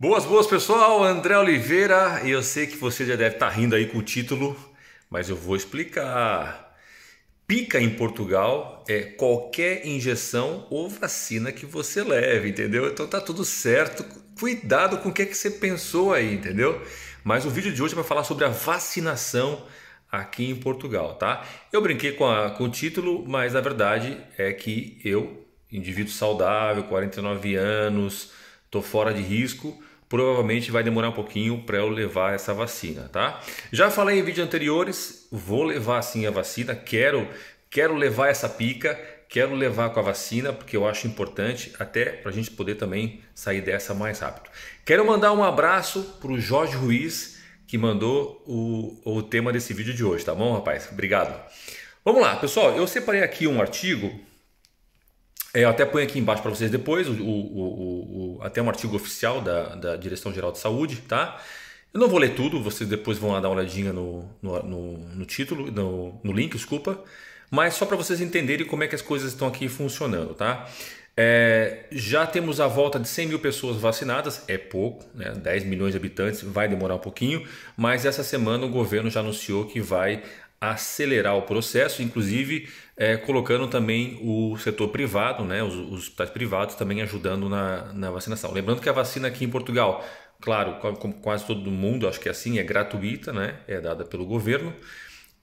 Boas, boas pessoal, André Oliveira, e eu sei que você já deve estar tá rindo aí com o título, mas eu vou explicar. Pica em Portugal é qualquer injeção ou vacina que você leve, entendeu? Então tá tudo certo. Cuidado com o que é que você pensou aí, entendeu? Mas o vídeo de hoje é falar sobre a vacinação aqui em Portugal, tá? Eu brinquei com, a, com o título, mas a verdade é que eu, indivíduo saudável, 49 anos, tô fora de risco, provavelmente vai demorar um pouquinho para eu levar essa vacina, tá? Já falei em vídeos anteriores, vou levar sim a vacina, quero, quero levar essa pica, quero levar com a vacina, porque eu acho importante, até para a gente poder também sair dessa mais rápido. Quero mandar um abraço para o Jorge Ruiz, que mandou o, o tema desse vídeo de hoje, tá bom, rapaz? Obrigado. Vamos lá, pessoal, eu separei aqui um artigo é, eu até ponho aqui embaixo para vocês depois, o, o, o, até um artigo oficial da, da Direção Geral de Saúde, tá? Eu não vou ler tudo, vocês depois vão lá dar uma olhadinha no, no, no, no título, no, no link, desculpa. Mas só para vocês entenderem como é que as coisas estão aqui funcionando, tá? É, já temos a volta de 100 mil pessoas vacinadas, é pouco, né? 10 milhões de habitantes, vai demorar um pouquinho, mas essa semana o governo já anunciou que vai acelerar o processo, inclusive é, colocando também o setor privado, né, os, os, hospitais privados também ajudando na, na vacinação. Lembrando que a vacina aqui em Portugal, claro, como quase todo mundo, acho que é assim, é gratuita, né, é dada pelo governo,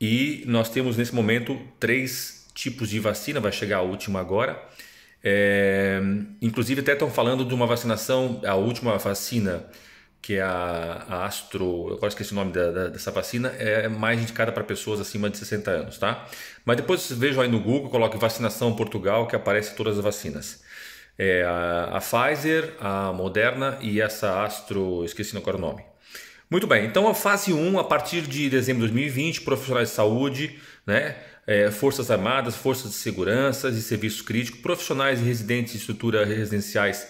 e nós temos nesse momento três tipos de vacina, vai chegar a última agora. É, inclusive até estão falando de uma vacinação, a última vacina que é a, a Astro, agora esqueci o nome da, da, dessa vacina, é mais indicada para pessoas acima de 60 anos, tá? Mas depois vejam aí no Google, coloque vacinação Portugal, que aparece todas as vacinas. É a, a Pfizer, a Moderna e essa Astro, esqueci agora o nome. Muito bem, então a fase 1, a partir de dezembro de 2020, profissionais de saúde, né? É, forças Armadas, Forças de Segurança e Serviço Crítico, profissionais e residentes de estruturas residenciais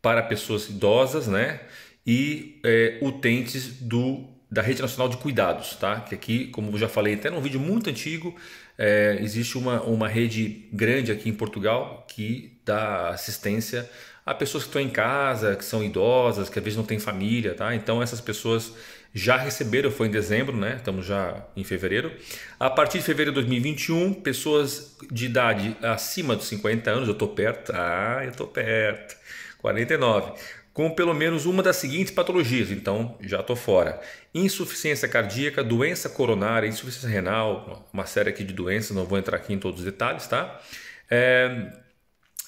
para pessoas idosas, né? e é, utentes do, da Rede Nacional de Cuidados, tá? Que aqui, como eu já falei até num vídeo muito antigo, é, existe uma, uma rede grande aqui em Portugal que dá assistência a pessoas que estão em casa, que são idosas, que às vezes não têm família, tá? Então essas pessoas já receberam, foi em dezembro, né? Estamos já em fevereiro. A partir de fevereiro de 2021, pessoas de idade acima dos 50 anos, eu tô perto, ah, eu tô perto. 49 com pelo menos uma das seguintes patologias, então já estou fora. Insuficiência cardíaca, doença coronária, insuficiência renal, uma série aqui de doenças, não vou entrar aqui em todos os detalhes, tá? É,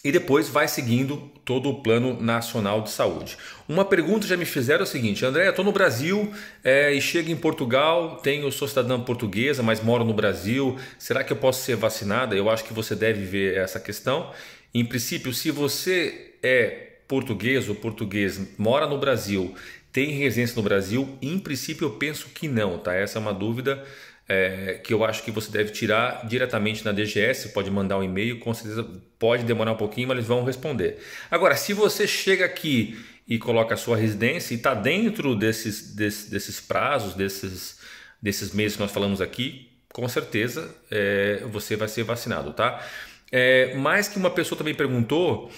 e depois vai seguindo todo o Plano Nacional de Saúde. Uma pergunta já me fizeram é o seguinte: André, estou no Brasil é, e chego em Portugal, tenho, sou cidadã portuguesa, mas moro no Brasil, será que eu posso ser vacinada? Eu acho que você deve ver essa questão. Em princípio, se você é português ou português mora no Brasil, tem residência no Brasil? Em princípio, eu penso que não, tá? Essa é uma dúvida é, que eu acho que você deve tirar diretamente na DGS, pode mandar um e-mail, com certeza pode demorar um pouquinho, mas eles vão responder. Agora, se você chega aqui e coloca a sua residência e está dentro desses, desses, desses, prazos, desses, desses meses que nós falamos aqui, com certeza é, você vai ser vacinado, tá? É, mais que uma pessoa também perguntou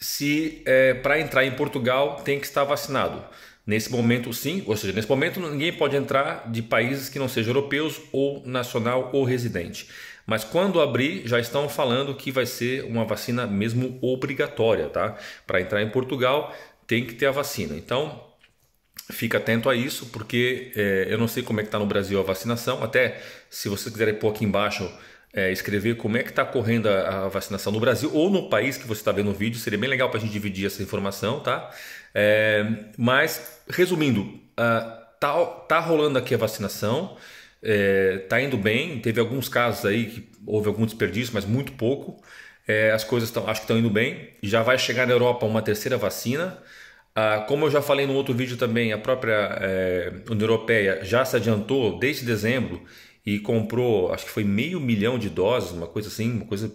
se é, para entrar em Portugal tem que estar vacinado. Nesse momento, sim, ou seja, nesse momento ninguém pode entrar de países que não sejam europeus ou nacional ou residente. Mas quando abrir, já estão falando que vai ser uma vacina mesmo obrigatória, tá? Para entrar em Portugal tem que ter a vacina. Então, fica atento a isso, porque é, eu não sei como é que está no Brasil a vacinação. Até se vocês quiserem pôr aqui embaixo é, escrever como é que está correndo a, a, vacinação no Brasil ou no país que você está vendo o vídeo. Seria bem legal para a gente dividir essa informação, tá? É, mas, resumindo, uh, tá, tá rolando aqui a vacinação, é, tá indo bem. Teve alguns casos aí que houve algum desperdício, mas muito pouco. É, as coisas estão, acho que estão indo bem. Já vai chegar na Europa uma terceira vacina. Ah, como eu já falei no outro vídeo também, a própria é, União Europeia já se adiantou desde dezembro e comprou, acho que foi meio milhão de doses, uma coisa assim, uma coisa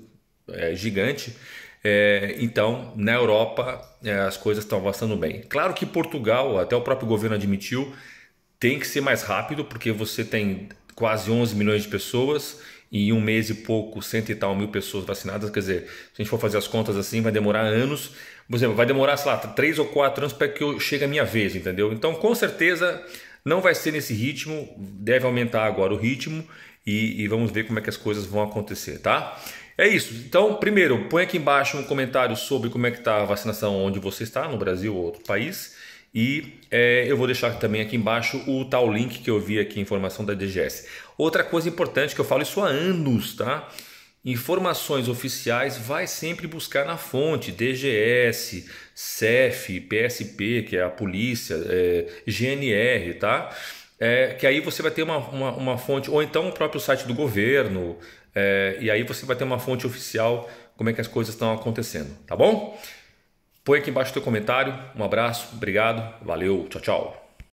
é, gigante. É, então, na Europa, é, as coisas estão avançando bem. Claro que Portugal, até o próprio governo admitiu, tem que ser mais rápido, porque você tem quase 11 milhões de pessoas e em um mês e pouco, cento e tal mil pessoas vacinadas. Quer dizer, se a gente for fazer as contas assim, vai demorar anos. Por exemplo, vai demorar, sei lá, três ou quatro anos para que eu chegue a minha vez, entendeu? Então, com certeza, não vai ser nesse ritmo, deve aumentar agora o ritmo e, e vamos ver como é que as coisas vão acontecer, tá? É isso. Então, primeiro, põe aqui embaixo um comentário sobre como é que está a vacinação onde você está, no Brasil ou outro país. E é, eu vou deixar também aqui embaixo o tal link que eu vi aqui, informação da DGS. Outra coisa importante que eu falo isso há anos, tá? informações oficiais, vai sempre buscar na fonte, DGS, CEF, PSP, que é a polícia, é, GNR, tá? É, que aí você vai ter uma, uma, uma, fonte, ou então o próprio site do governo, é, e aí você vai ter uma fonte oficial, como é que as coisas estão acontecendo, tá bom? Põe aqui embaixo o teu comentário, um abraço, obrigado, valeu, tchau, tchau.